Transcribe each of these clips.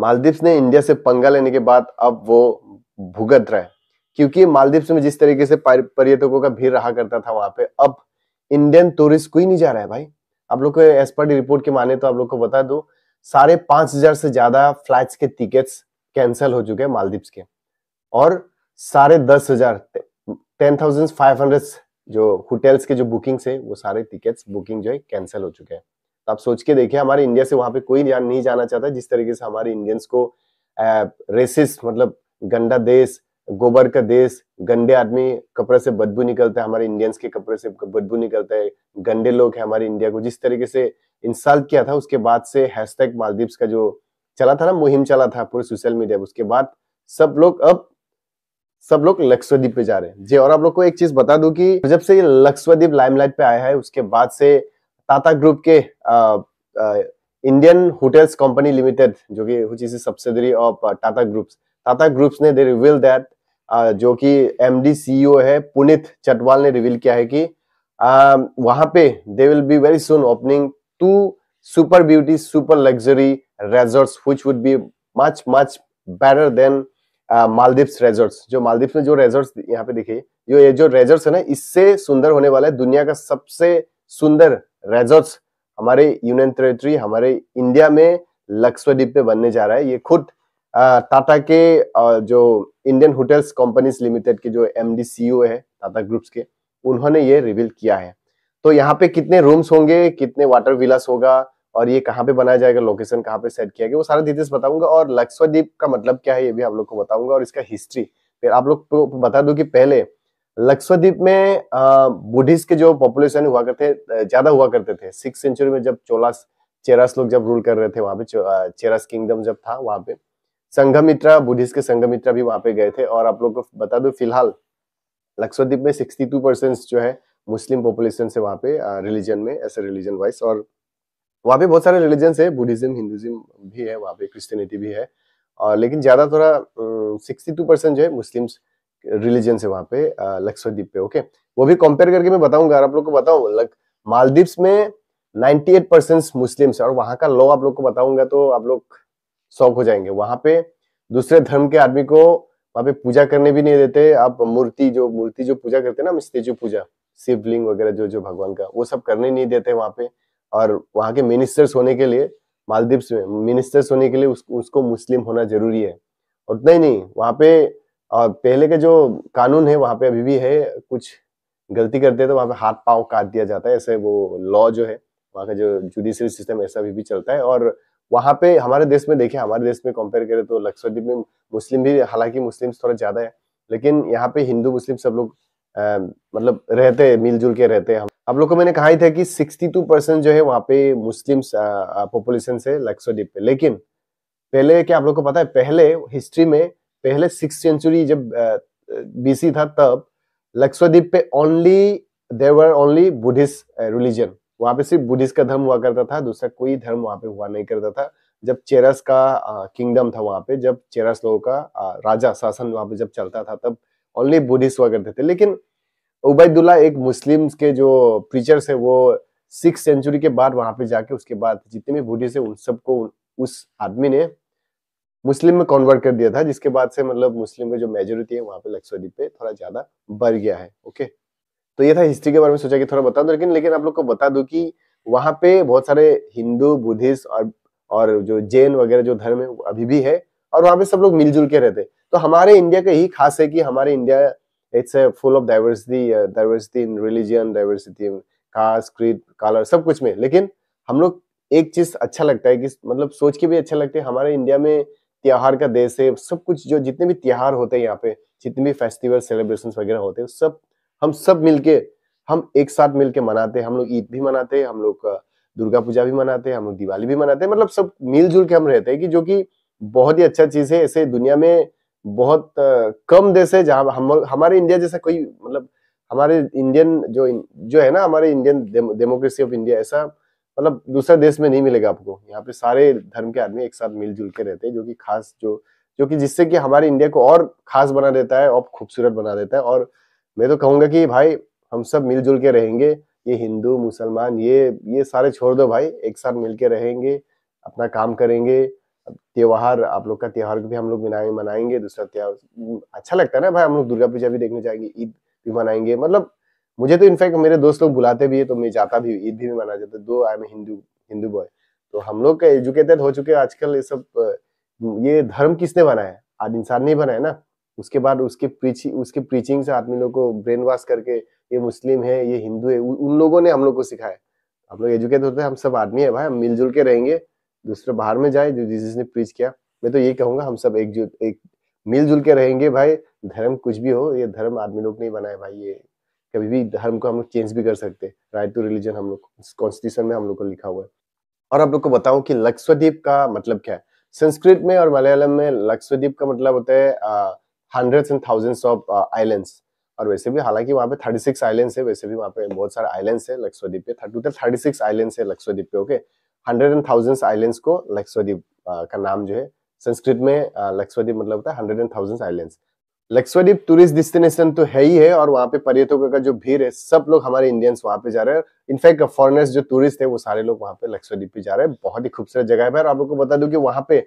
मालदीव्स ने इंडिया से पंगा लेने के बाद अब वो भुगत रहा है क्योंकि मालदीव्स में जिस तरीके से पर्यटकों का भीड़ रहा करता था वहां पे अब इंडियन टूरिस्ट कोई नहीं जा रहा है भाई आप लोग को एक्सपर्ट रिपोर्ट के माने तो आप लोग को बता दो साढ़े पांच हजार से ज्यादा फ्लाइट्स के टिकट्स कैंसिल हो चुके हैं मालदीव्स के और साढ़े दस हजार टेन थाउजेंड फाइव हंड्रेड जो होटल्स के जो बुकिंग्स है वो सारे टिकट्स बुकिंग जो है कैंसिल हो चुके हैं तो आप सोच के देखिए हमारे इंडिया से वहां पे कोई जान नहीं जाना चाहता जिस तरीके से हमारे इंडियंस को रेसिस मतलब गंदा देश गोबर का देश गंदे आदमी कपड़े से बदबू निकलता है हमारे इंडियंस के कपड़े से बदबू निकलता है गंदे लोग है हमारे इंडिया को जिस तरीके से इंसल्ट किया था उसके बाद से हैशटैग मालदीव्स का जो चला था ना मुहिम चला था पूरे सोशल मीडिया उसके बाद सब लोग अब सब लोग लक्षद्वीप पे जा रहे हैं जी और आप लोग को एक चीज बता दूं कि जब से ये लक्षद्वीप लाइमलाइट पे आया है उसके बाद से टाटा ग्रुप के इंडियन होटल्स कंपनी लिमिटेड जो कि which is subsidiary of Tata groups Tata groups ने दे रिवील दैट जो कि एमडी सीईओ e है पुनित चटवाल ने रिवील किया है कि वहां पे they will be very soon opening to super beauty super luxury resorts which would be much much better than Maldives resorts जो मालदीव्स में जो रेजर्ट्स यहाँ पे देखिए जो ये जो रेजर्ट्स है ना इससे सुंदर होने वाला है दुनिया का सबसे सुंदर रेजोर्ट्स हमारे यूनियन टेरेटरी हमारे इंडिया में लक्ष्मीप पे बनने जा रहा है ये खुद टाटा के जो इंडियन होटल्स कंपनीज लिमिटेड के जो एम है टाटा ग्रुप्स के उन्होंने ये रिविल किया है तो यहाँ पे कितने रूम्स होंगे कितने वाटर विलास होगा और ये कहाँ पे बनाया जाएगा लोकेशन कहाँ पे सेट किया गया वो सारा डिटेल्स बताऊंगा और लक्ष्मीप का मतलब क्या है ये भी आप लोग को बताऊंगा और इसका हिस्ट्री फिर आप लोग बता दूं कि पहले लक्षद्वीप में बुद्धिस्ट के जो पॉपुलेशन हुआ करते ज्यादा हुआ करते थे सिक्स सेंचुरी में जब चोलास चेरास लोग जब रूल कर रहे थे वहां पे चेरास किंगडम जब था वहां पे संघमित्रा बुद्धिस्ट के संघमित्रा भी वहां पे गए थे और आप लोग को बता दो फिलहाल लक्षद्वीप में सिक्सटी जो है मुस्लिम पॉपुलेशन से वहां पे रिलीजन में ऐसे रिलीजन वाइज और वहाँ पे बहुत सारे रिलीजन है बुद्धिज्म हिंदुज्म भी है वहाँ पे क्रिस्टनिटी भी है और लेकिन ज़्यादा थोड़ा सिक्सटी टू परसेंट जो है मुस्लिम्स रिलीजन है वहाँ पे लक्षद्वीप पे ओके वो भी कंपेयर करके मैं बताऊंगा आप लोग को बताऊ मालदीव्स में 98 परसेंट मुस्लिम है और वहां का लॉ आप लोग को बताऊंगा तो आप लोग शौक हो जाएंगे वहां पे दूसरे धर्म के आदमी को वहां पे पूजा करने भी नहीं देते आप मूर्ति जो मूर्ति जो पूजा करते ना स्टेचू पूजा शिवलिंग वगैरह जो जो भगवान का वो सब करने नहीं देते वहाँ पे और वहाँ के मिनिस्टर्स होने के लिए मालदीव्स में मिनिस्टर्स होने के लिए उस, उसको मुस्लिम होना जरूरी है और उतना ही नहीं वहां पे और पहले के जो कानून है वहाँ पे अभी भी है कुछ गलती करते हैं तो वहाँ पे हाथ पाव काट दिया जाता है ऐसे वो लॉ जो है वहाँ का जो जुडिशियल सिस्टम ऐसा अभी भी चलता है और वहाँ पे हमारे देश में देखिए हमारे देश में कंपेयर करें तो लक्षद्वीप में मुस्लिम भी हालांकि मुस्लिम थोड़ा ज़्यादा है लेकिन यहाँ पे हिंदू मुस्लिम सब लोग मतलब रहते मिलजुल के रहते हैं हम आप लोग को मैंने कहा ही था कि 62 परसेंट जो है वहाँ पे मुस्लिम पॉपुलेशन से लक्षद्वीप पे लेकिन पहले क्या आप लोग को पता है पहले हिस्ट्री में पहले सिक्स सेंचुरी जब बीसी था तब लक्षद्वीप पे only there only Buddhist religion वहां पे सिर्फ बुद्धिस्ट का धर्म हुआ करता था दूसरा कोई धर्म वहां पे हुआ नहीं करता था जब चेरस का किंगडम था वहां पे जब चेरस लोगों का आ, राजा शासन वहां पे जब चलता था तब ओनली बुद्धिस्ट हुआ करते थे लेकिन उबैदुल्ला एक मुस्लिम के जो प्रीचर है वो सिक्स सेंचुरी के बाद वहां पे जाके उसके बाद जितने भी बुद्धिस्ट है उन सबको उस आदमी ने मुस्लिम में कन्वर्ट कर दिया था जिसके बाद से मतलब मुस्लिम में जो मेजोरिटी है वहां पे लक्षद्वीप पे थोड़ा ज्यादा बढ़ गया है ओके तो ये था हिस्ट्री के बारे में सोचा कि थोड़ा बता दो लेकिन लेकिन आप लोग को बता दूं कि वहां पे बहुत सारे हिंदू बुद्धिस्ट और और जो जैन वगैरह जो धर्म है अभी भी है और वहां पे सब लोग मिलजुल के रहते तो हमारे इंडिया का यही खास है कि हमारे India it's a full of diversity diversity in religion diversity in caste creed colour सब कुछ में लेकिन हम लोग एक चीज अच्छा लगता है कि मतलब सोच के भी अच्छा लगता है हमारे इंडिया में त्यौहार का देश है सब कुछ जो जितने भी त्यौहार होते हैं यहाँ पे जितने भी फेस्टिवल सेलिब्रेशन वगैरह होते हैं सब हम सब मिलके हम एक साथ मिलके मनाते हैं हम लोग ईद भी मनाते हैं हम लोग दुर्गा पूजा भी मनाते हैं हम लोग दिवाली भी मनाते हैं मतलब सब मिलजुल के हम रहते हैं कि जो कि बहुत ही अच्छा चीज है ऐसे दुनिया में बहुत कम देश है जहाँ हम हमारे इंडिया जैसा कोई मतलब हमारे इंडियन जो जो है ना हमारे इंडियन डेमोक्रेसी ऑफ इंडिया ऐसा मतलब दूसरे देश में नहीं मिलेगा आपको यहाँ पे सारे धर्म के आदमी एक साथ मिलजुल के रहते हैं जो कि खास जो जो कि जिससे कि हमारे इंडिया को और खास बना देता है और खूबसूरत बना देता है और मैं तो कहूँगा कि भाई हम सब मिलजुल के रहेंगे ये हिंदू मुसलमान ये ये सारे छोड़ दो भाई एक साथ मिल रहेंगे अपना काम करेंगे त्यौहार आप लोग का त्यौहार भी हम लोग मनाएंगे मनाएंगे दूसरा त्यौहार अच्छा लगता है ना भाई हम लोग दुर्गा पूजा भी देखने जाएंगे ईद भी मनाएंगे मतलब मुझे तो इनफैक्ट मेरे दोस्त लोग बुलाते भी है तो मैं जाता भी ईद भी मना जाता though I am Hindu Hindu boy तो हम लोग एजुकेटेड हो चुके हैं आजकल ये सब ये धर्म किसने बनाया आज इंसान नहीं बनाया ना उसके बाद उसके प्रीचि उसके प्रीचिंग से आदमी लोग को ब्रेन वॉश करके ये मुस्लिम है ये हिंदू है उन लोगों ने हम लोग को सिखाया हम लोग एजुकेट होते हैं हम सब आदमी है भाई हम मिलजुल के रहेंगे दूसरे बाहर में जाए जो जिस ने प्रीच किया मैं तो ये कहूँगा हम सब एकजुट एक मिलजुल के रहेंगे भाई धर्म कुछ भी हो ये धर्म आदमी लोग नहीं बनाए भाई ये कभी भी धर्म को हम लोग चेंज भी कर सकते हैं राइट टू रिलीजन हम लोग कॉन्स्टिट्यूशन में हम लोग को लिखा हुआ है और आप लोग को बताऊं कि लक्ष्वद्वीप का मतलब क्या है संस्कृत में और मलयालम में लक्ष्वद्वीप का मतलब होता है hundreds and thousands of islands और वैसे भी हालांकि वहाँ पे थर्टी सिक्स आइलैंड्स है वैसे भी वहाँ पे बहुत सारे आइलैंड्स है लक्षद्वीप पे टू थर्टी सिक्स आइलैंड्स है लक्षद्वीप पे okay hundred and thousands islands को लक्षद्वीप का नाम जो है संस्कृत में लक्षद्वीप मतलब होता है hundred and thousands islands Lakshadweep tourist destination तो है ही है और वहाँ पे पर्यटकों का जो भीड़ है सब लोग हमारे इंडियंस वहाँ पे जा रहे हैं इनफैक्ट फॉरनर्स जो टूरिस्ट है वो सारे लोग वहाँ पे लक्षद्वीप पे जा रहे हैं बहुत ही खूबसूरत जगह है और आप लोग को बता दूं कि वहाँ पे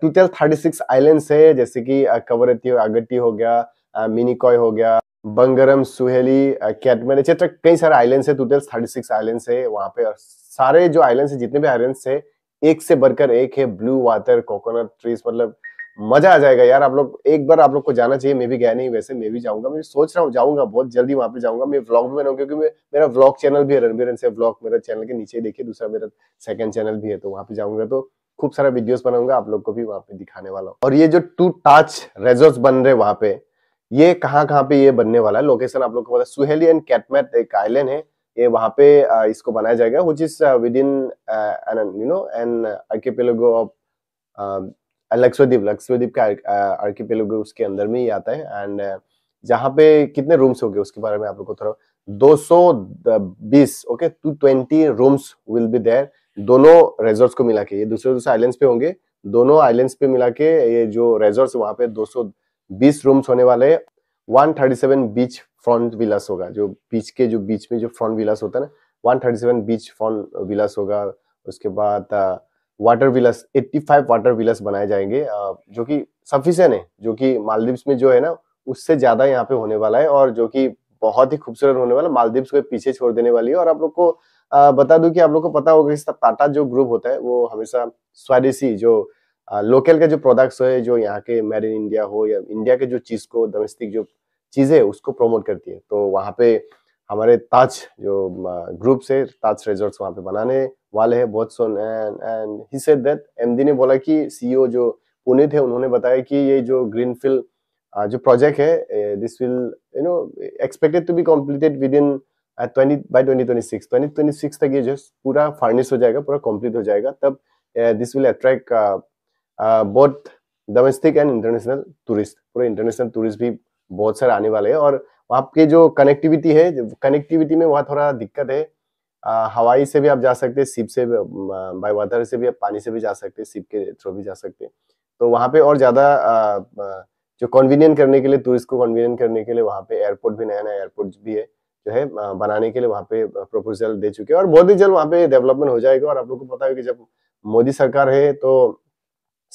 टूटल थर्टी सिक्स आइलैंड्स है जैसे की कवरती अगट्टी हो गया मिनीकॉय हो गया बंगरम सुहेली कैटमेन एक्सेट्रा कई सारे आइलैंड है टोटल थर्टी सिक्स आइलैंड्स है वहाँ पे और सारे जो आइलैंड है जितने भी आइलैंड है एक से बढ़कर एक है ब्लू वाटर कोकोनट ट्रीज मतलब मजा आ जाएगा यार आप लोग एक बार आप लोग को जाना चाहिए मैं भी गया नहीं वैसे मैं भी जाऊंगा मैं सोच रहा हूँ जाऊंगा बहुत जल्दी वहां पे जाऊंगा मैं व्लॉग भी बनाऊंगा क्योंकि मेरा व्लॉग चैनल भी है रणबीर से व्लॉग मेरा चैनल के नीचे देखिए दूसरा मेरा सेकंड चैनल भी है तो वहां पे जाऊंगा तो खूब सारा वीडियोस बनाऊंगा आप लोग को भी वहां पे दिखाने वाला और ये जो टू टाच रेजोर्ट बन रहे वहां पे ये कहाँ कहाँ पे ये बनने वाला है लोकेशन आप लोग को पता सुहेली एंड कैटमेट एक आईलैंड है ये वहाँ पे इसको बनाया जाएगा which is within you know an archipelago of Lakshadweep Lakshadweep का आर्की पेलोग उसके अंदर में ही आता है एंड जहाँ पे कितने रूम्स हो गए उसके बारे में आप लोग को थोड़ा दो 220 okay two twenty rooms will be there दोनों रेजोर्ट्स को मिला के ये दूसरे दूसरे आइलैंड्स पे होंगे दोनों आइलैंड्स पे मिला के ये जो रेजोर्ट्स वहाँ पे 220 रूम्स होने वाले one thirty seven beach front villas होगा जो बीच के जो बीच में जो फ्रंट विलास होता है ना 137 बीच फ्रंट विलास होगा उसके बाद वाटर व्हीलर्स 85 वाटर व्हीलर्स बनाए जाएंगे जो कि सफिशियन है जो कि मालदीव्स में जो है ना उससे ज़्यादा यहाँ पे होने वाला है और जो कि बहुत ही खूबसूरत होने वाला मालदीव्स को पीछे छोड़ देने वाली है और आप लोग को बता दूं कि आप लोग को पता होगा कि टाटा जो ग्रुप होता है वो हमेशा स्वदेशी जो लोकल का जो प्रोडक्ट्स है जो यहाँ के मेड इन इंडिया हो या इंडिया के जो चीज़ को डोमेस्टिक जो चीज़ें उसको प्रमोट करती है तो वहाँ पे हमारे ताज जो ग्रुप से ताज रिजॉर्ट्स वहां पे बनाने वाले हैं बहुत soon and and he said that MD ने बोला कि सीईओ e जो पुनीत है उन्होंने बताया कि ये जो ग्रीनफील्ड जो प्रोजेक्ट है this will you know expected to be completed within twenty by twenty तक ये जो पूरा फर्निश हो जाएगा पूरा कंप्लीट हो जाएगा तब this will attract both domestic and international tourist पूरे इंटरनेशनल टूरिस्ट भी बहुत सारे आने वाले हैं और आपके जो कनेक्टिविटी है कनेक्टिविटी में वहाँ थोड़ा दिक्कत है आ, हवाई से भी आप जा सकते हैं सिप से बाई वाटर से भी आप पानी से भी जा सकते हैं सिप के थ्रू भी जा सकते हैं तो वहाँ पे और ज़्यादा जो कन्वीनियंट करने के लिए टूरिस्ट को कन्वीनियंट करने के लिए वहाँ पे एयरपोर्ट भी नया नया एयरपोर्ट भी है जो है बनाने के लिए वहाँ पे प्रपोजल दे चुके हैं और बहुत ही जल्द वहाँ पे डेवलपमेंट हो जाएगा और आप लोग को पता है कि जब मोदी सरकार है तो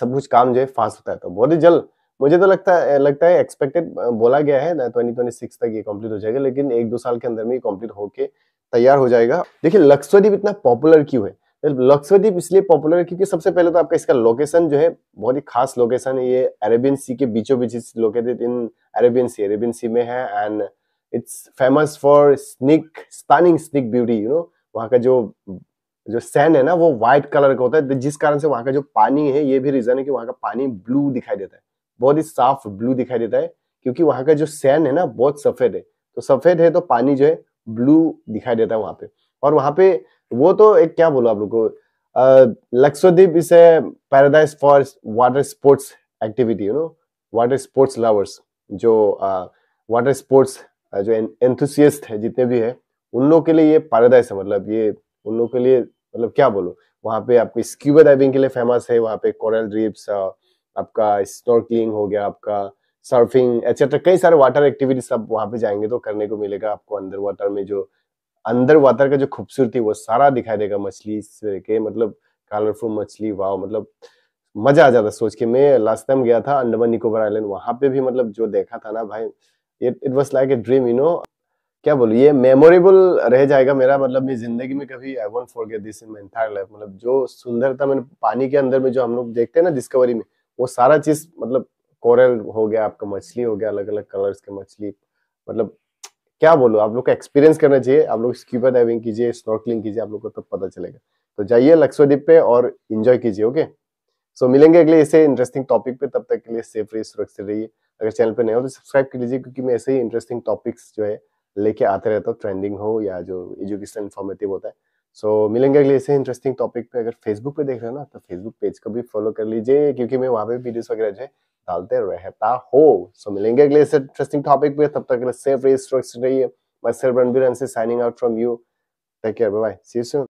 सब कुछ काम जो है फास्ट होता है तो बहुत ही जल्द मुझे तो लगता है लगता है एक्सपेक्टेड बोला गया है ट्वेंटी ट्वेंटी सिक्स तक ये कंप्लीट हो जाएगा लेकिन एक दो साल के अंदर में ये कंप्लीट होके तैयार हो जाएगा देखिए लक्षद्वीप इतना पॉपुलर क्यों है लक्षद्वीप इसलिए पॉपुलर है क्योंकि सबसे पहले तो आपका इसका लोकेशन जो है बहुत ही खास लोकेशन है ये अरेबियन सी के बीचों बीच located in Arabian sea Arabian sea में है and it's famous for scenic stunning scenic beauty you know वहाँ का जो जो सैन है ना वो व्हाइट कलर का होता है जिस कारण से वहाँ का जो पानी है ये भी रीजन है कि वहाँ का पानी ब्लू दिखाई देता है बहुत ही साफ ब्लू दिखाई देता है क्योंकि वहां का जो सैन है ना बहुत सफेद है तो सफेद है तो पानी जो है ब्लू दिखाई देता है वहां पे और वहां पे वो तो एक क्या बोलो आप लोग को Lakshadweep is a paradise for water sports activity you know water sports lovers जो वाटर स्पोर्ट्स जो एंथुसियस्ट है जितने भी है उन लोग के लिए ये पैराडाइज है मतलब ये उन लोग के लिए मतलब क्या बोलो वहाँ पे आपको स्क्यूबा डाइविंग के लिए फेमस है वहाँ पे कोरल रीफ्स आपका स्नोर्कलिंग हो गया आपका सर्फिंग एक्सेट्रा तो कई सारे वाटर एक्टिविटीज सब वहाँ पे जाएंगे तो करने को मिलेगा आपको अंदर वाटर में जो अंदर वाटर का जो खूबसूरती वो सारा दिखाई देगा मछली के मतलब कलरफुल मछली वाव मतलब मजा आ जाता सोच के मैं लास्ट टाइम गया था अंडमान निकोबर आइलैंड वहाँ पे भी मतलब जो देखा था ना भाई it was like a dream you know क्या बोलो ये मेमोरेबल रह जाएगा मेरा मतलब मैं जिंदगी में कभी I won't get this in my entire life मतलब जो सुंदरता मैंने पानी के अंदर में जो हम लोग देखते हैं ना डिस्कवरी में वो सारा चीज मतलब कोरल हो गया आपका मछली हो गया अलग अलग कलर्स के मछली मतलब क्या बोलो आप लोग का एक्सपीरियंस करना चाहिए आप लोग स्क्यूबा डाइविंग कीजिए स्नोकलिंग कीजिए आप लोग को तब तो पता चलेगा तो जाइए लक्ष्मीप पे और इंजॉय कीजिए ओके सो so, मिलेंगे अगले ऐसे इंटरेस्टिंग टॉपिक पे तब तक के लिए सेफ रहिए सुरक्षित रहिए अगर चैनल पे नए हो तो सब्सक्राइब कर लीजिए क्योंकि मैं ऐसे ही इंटरेस्टिंग टॉपिक्स जो है लेके आते रहता हूँ ट्रेंडिंग हो या जो एजुकेशन इन्फॉर्मेटिव होता है सो so, मिलेंगे अगले ऐसे इंटरेस्टिंग टॉपिक पे अगर फेसबुक पे देख रहे हो ना तो फेसबुक पेज को भी फॉलो कर लीजिए क्योंकि मैं वहाँ पे वीडियोस वगैरह जो है डालते रहता हो सो so, मिलेंगे अगले ऐसे इंटरेस्टिंग टॉपिक पे तब तक सेफ रहिए सुरक्षित रहिए मैं रणबीर से signing out from you take care bye see you soon